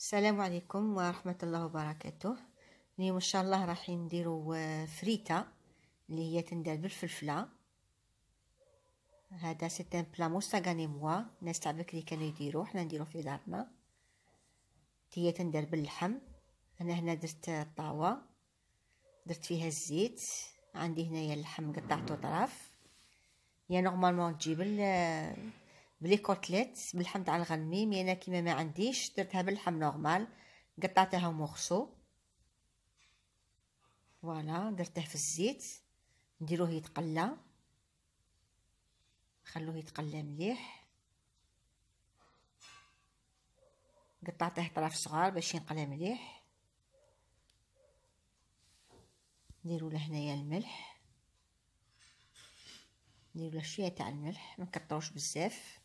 السلام عليكم ورحمة الله وبركاته اليوم إن شاء الله راح نديرو آه، فريتة اللي هي تندال بالفلفلة هذا سيتان بلا موا ناس تعبك اللي كانوا يديرو حنا نديرو في دارنا هي تندال باللحم أنا هنا درت الطاوة درت فيها الزيت عندي هنايا اللحم قطعته طراف يا نورمالمون تجيب بلي كوتليت بالحمض على مي انا كيما ما عنديش درتها باللحم نورمال قطعتها ومغشو فوالا درته في الزيت نديروه يتقلى خلوه يتقلى مليح قطعته طرف صغار باش ينقلى مليح نديرو له هنايا الملح نديرو له شويه تاع الملح ما نكثروش بزاف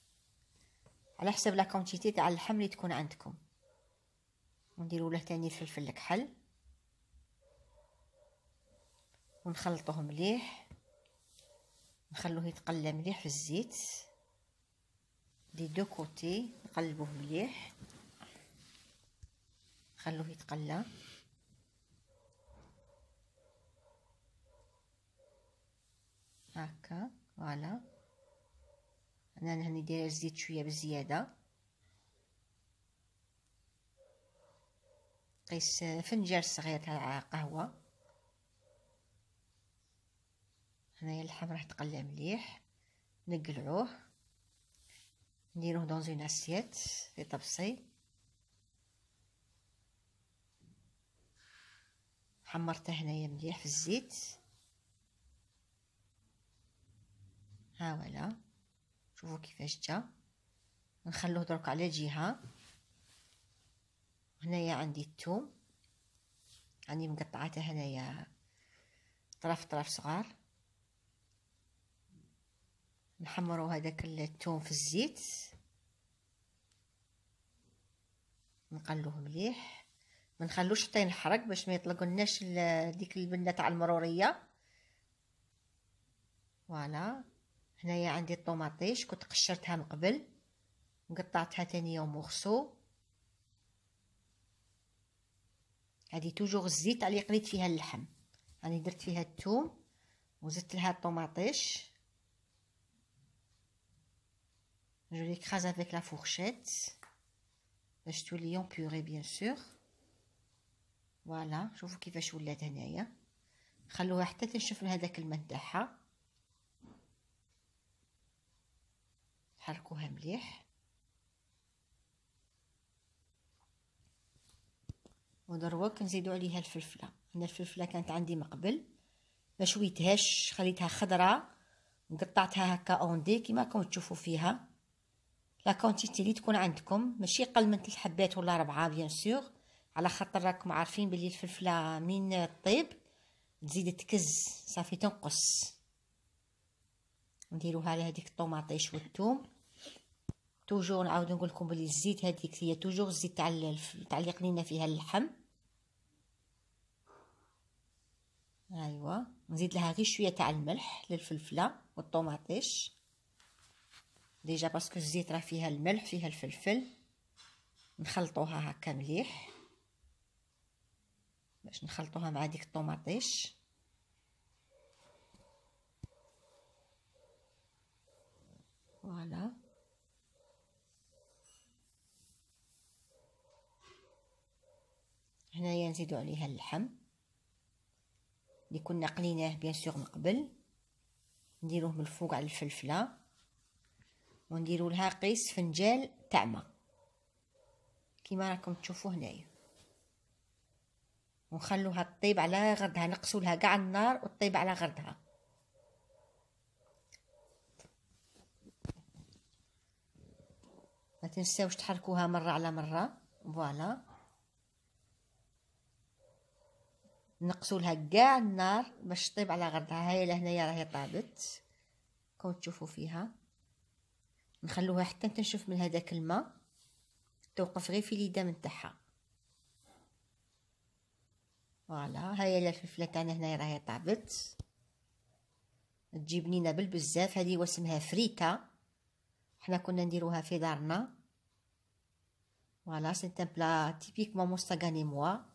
على حسب لا كونتيتي تاع اللحم اللي تكون عندكم ونديروا له تاني الفلفل الكحل ونخلطوه مليح نخلوه يتقلى مليح في الزيت دي دو كوتي نقلبوه مليح نخلوه يتقلى هكا فوالا انا لهني داير الزيت شويه بزياده قيس فنجان صغير تاع قهوه هنايا اللحم راح تقلى مليح نقلعوه نديروه دون اون اسيت في طبسي حمرته هنايا مليح في الزيت ها ولا شوفوا كيفاش جا نخلوه درك على جهه هنايا عندي الثوم عندي مقطعاته هنايا طرف طرف صغار نحمروا هذاك الثوم في الزيت نقلوه مليح ما نخلوش حتى ينحرق باش ما يطلق لناش ديك البنه تاع المروريه فوالا هنايا عندي الطوماطيش كنت قشرتها من قبل قطعتها ثاني يوم وخصو هذه توجور الزيت اللي قليت فيها اللحم يعني درت فيها الثوم وزدت لها الطوماطيش لي كراز افيك لا فورشيت باش تولي يوم بيوري بيان سور فوالا شوفوا كيفاش ولات هنايا خلوها حتى تنشف هذاك الماء تاعها حركوها مليح ودروا كنزيدو عليها الفلفله انا الفلفله كانت عندي من قبل ما شويتهاش خليتها خضراء قطعتها هكا اوندي كيما راكم تشوفوا فيها لا كونتيتي اللي تكون عندكم ماشي قل من ثلاث حبات ولا ربعه بيان سور على خاطر راكم عارفين بلي الفلفله من طيب تزيد تكز صافي تنقص نديروها على هذيك الطوماطيش والثوم توجور نعاود نقول لكم بلي الزيت هذيك هي توجور الزيت تاع تعليق لينا فيها اللحم ايوا نزيد لها غير شويه تاع الملح للفلفله والطوماطيش ديجا باسكو الزيت راه فيها الملح فيها الفلفل نخلطوها هكا مليح باش نخلطوها مع ديك الطوماطيش فوالا نزيد عليها اللحم اللي كنا قليناه بيان سور من قبل نديروه من الفوق على الفلفله ونديرو لها قيس فنجال تاع ما كيما راكم تشوفوا هنايا ونخلوها طيب على غردها نقصوا لها كاع النار وطيب على غردها ما تنساوش تحركوها مره على مره فوالا نقصوا لها كاع النار باش تطيب على غردها هاي لهنايا راهي طابت كون تشوفوا فيها نخلوها حتى تنشف من هذاك الماء توقف غير في من تاعها فوالا هاي الفلفله تاعنا هنايا راهي طابت تجي بنينه بالبزاف هذه واسمها فريتا حنا كنا نديروها في دارنا فوالا سي ان بلا تيبيكمون مستغاني موا